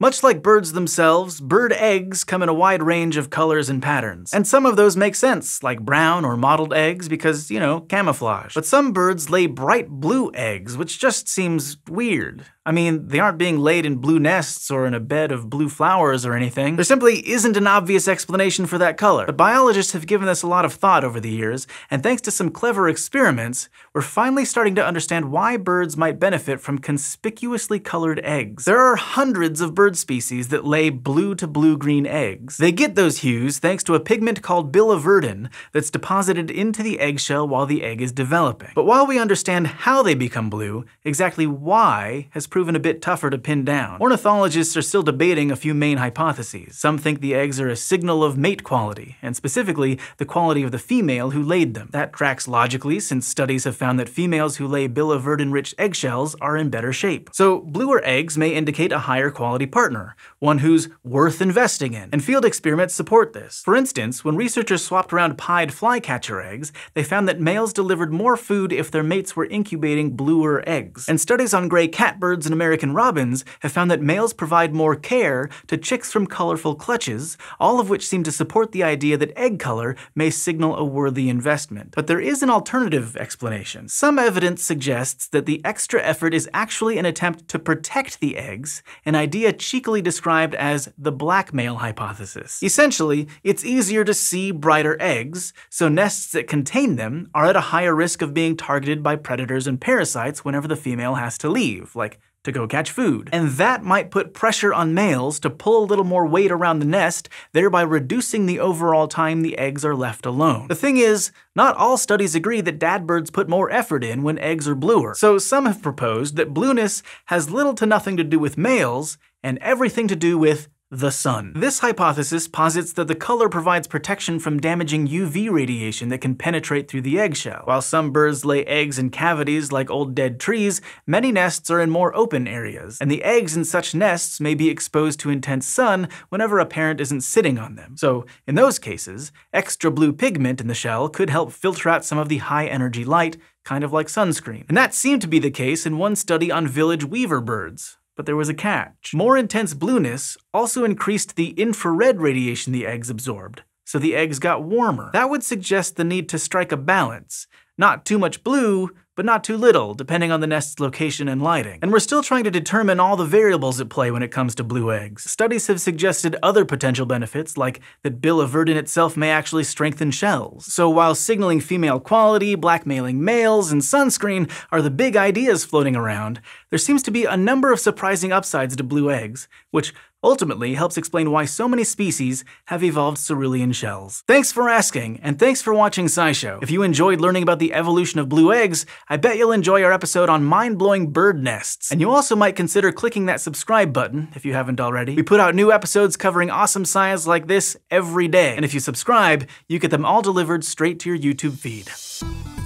Much like birds themselves, bird eggs come in a wide range of colors and patterns. And some of those make sense, like brown or mottled eggs, because, you know, camouflage. But some birds lay bright blue eggs, which just seems weird. I mean, they aren't being laid in blue nests or in a bed of blue flowers or anything. There simply isn't an obvious explanation for that color. But biologists have given this a lot of thought over the years, and thanks to some clever experiments, we're finally starting to understand why birds might benefit from conspicuously colored eggs. There are hundreds of bird species that lay blue to blue-green eggs. They get those hues thanks to a pigment called biliverdin that's deposited into the eggshell while the egg is developing. But while we understand how they become blue, exactly why has proven a bit tougher to pin down. Ornithologists are still debating a few main hypotheses. Some think the eggs are a signal of mate quality, and specifically, the quality of the female who laid them. That tracks logically, since studies have found that females who lay biliverdin-rich eggshells are in better shape. So bluer eggs may indicate a higher quality partner, one who's worth investing in, and field experiments support this. For instance, when researchers swapped around pied flycatcher eggs, they found that males delivered more food if their mates were incubating bluer eggs. And studies on gray catbirds and American robins have found that males provide more care to chicks from colorful clutches, all of which seem to support the idea that egg color may signal a worthy investment. But there is an alternative explanation. Some evidence suggests that the extra effort is actually an attempt to protect the eggs, an idea cheekily described as the blackmail hypothesis. Essentially, it's easier to see brighter eggs, so nests that contain them are at a higher risk of being targeted by predators and parasites whenever the female has to leave, like to go catch food. And that might put pressure on males to pull a little more weight around the nest, thereby reducing the overall time the eggs are left alone. The thing is, not all studies agree that dad birds put more effort in when eggs are bluer, so some have proposed that blueness has little to nothing to do with males and everything to do with the sun. This hypothesis posits that the color provides protection from damaging UV radiation that can penetrate through the eggshell. While some birds lay eggs in cavities like old dead trees, many nests are in more open areas, and the eggs in such nests may be exposed to intense sun whenever a parent isn't sitting on them. So, in those cases, extra blue pigment in the shell could help filter out some of the high-energy light, kind of like sunscreen. And that seemed to be the case in one study on village weaver birds but there was a catch. More intense blueness also increased the infrared radiation the eggs absorbed, so the eggs got warmer. That would suggest the need to strike a balance, not too much blue, but not too little, depending on the nest's location and lighting. And we're still trying to determine all the variables at play when it comes to blue eggs. Studies have suggested other potential benefits, like that bill verdin itself may actually strengthen shells. So while signaling female quality, blackmailing males, and sunscreen are the big ideas floating around, there seems to be a number of surprising upsides to blue eggs, which ultimately helps explain why so many species have evolved cerulean shells. Thanks for asking, and thanks for watching SciShow. If you enjoyed learning about the evolution of blue eggs, I bet you'll enjoy our episode on mind-blowing bird nests. And you also might consider clicking that subscribe button if you haven't already. We put out new episodes covering awesome science like this every day, and if you subscribe, you get them all delivered straight to your YouTube feed.